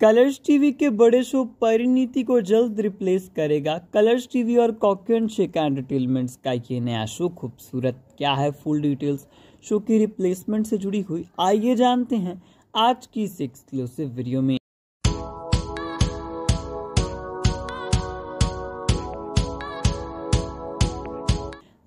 Colors TV के बड़े show Parineeti को जल्द रिप्लेस करेगा कलर्स टीवी और कॉक्यन शेखा एंटरटेनमेंट का ये नया शो खूबसूरत क्या है फुल डिटेल्स शो की रिप्लेसमेंट से जुड़ी हुई आइए जानते हैं आज की इस एक्सक्लूसिव वीडियो में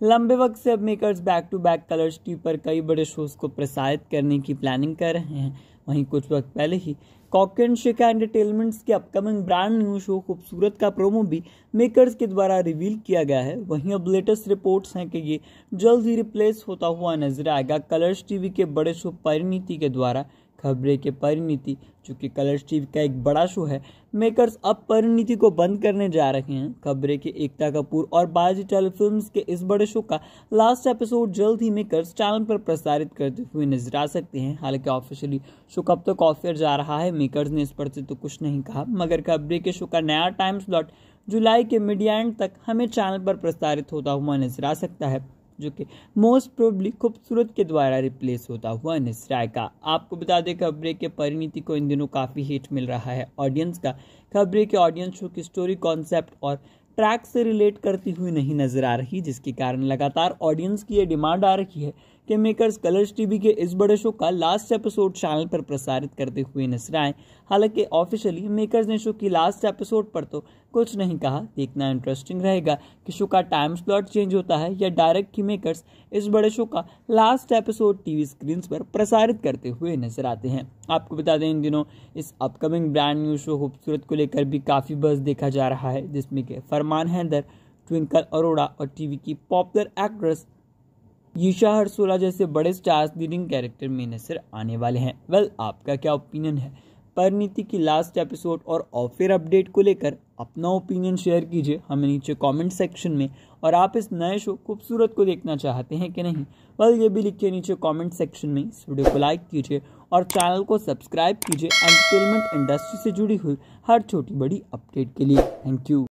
लंबे वक्त से अब makers back to back Colors टी पर कई बड़े शोज को प्रसारित करने की प्लानिंग कर रहे हैं वहीं कुछ वक्त पहले ही कॉकन शिका एंटरटेनमेंट्स के upcoming brand new show Khoobsurat का प्रोमो भी मेकर्स के द्वारा रिवील किया गया है वहीं अब लेटेस्ट रिपोर्ट्स हैं कि ये जल्द ही रिप्लेस होता हुआ नजर आएगा कलर्स टीवी के बड़े शो परिणीति के द्वारा खबरें के परिणीति जो कलर्स टीवी का एक बड़ा शो है मेकर्स अब परिणीति को बंद करने जा रहे हैं खबरें के एकता कपूर और बाजी टेलीफिल्म के इस बड़े शो का लास्ट एपिसोड जल्द ही मेकर्स चैनल पर प्रसारित करते हुए नजर आ सकते हैं हालांकि ऑफिशियली शो कब तक तो ऑफेयर जा रहा है मेकर्स ने इस पर से तो कुछ नहीं कहा मगर खबरें के शो का नया टाइम स्लॉट जुलाई के मीडिया एंड तक हमें चैनल पर प्रसारित होता हुआ नजर आ सकता है जो कि मोस्ट प्रोबली खूबसूरत के द्वारा रिप्लेस होता हुआ अनिस राय का आपको बता दें खबरे के परिणति को इन दिनों काफ़ी हिट मिल रहा है ऑडियंस का खबरे के ऑडियंस शो की स्टोरी कॉन्सेप्ट और ट्रैक से रिलेट करती हुई नहीं नजर आ रही जिसके कारण लगातार ऑडियंस की ये डिमांड आ रही है के मेकर्स कलर्स टीवी के इस बड़े शो का लास्ट एपिसोड चैनल पर प्रसारित करते हुए नजर आए हालांकि ऑफिशियली मेकर्स ने शो की लास्ट एपिसोड पर तो कुछ नहीं कहा देखना इंटरेस्टिंग रहेगा कि शो का टाइम स्लॉट चेंज होता है या डायरेक्ट की मेकर्स इस बड़े शो का लास्ट एपिसोड टीवी स्क्रीन पर प्रसारित करते हुए नजर आते हैं आपको बता दें इन दिनों इस अपकमिंग ब्रांड न्यू शो खूबसूरत को लेकर भी काफ़ी बस देखा जा रहा है जिसमें कि फरमान हैदर ट्विंकल अरोड़ा और टीवी की पॉपुलर एक्ट्रेस ईशा हर्सोला जैसे बड़े स्टार्स लीडिंग कैरेक्टर में नजर आने वाले हैं वेल आपका क्या ओपिनियन है परिणीति की लास्ट एपिसोड और ऑफेयर अपडेट को लेकर अपना ओपिनियन शेयर कीजिए हमें नीचे कमेंट सेक्शन में और आप इस नए शो खूबसूरत को देखना चाहते हैं कि नहीं वेल ये भी लिखिए नीचे कमेंट सेक्शन में इस वीडियो को लाइक कीजिए और चैनल को सब्सक्राइब कीजिए एंटरटेनमेंट इंडस्ट्री से जुड़ी हुई हर छोटी बड़ी अपडेट के लिए थैंक यू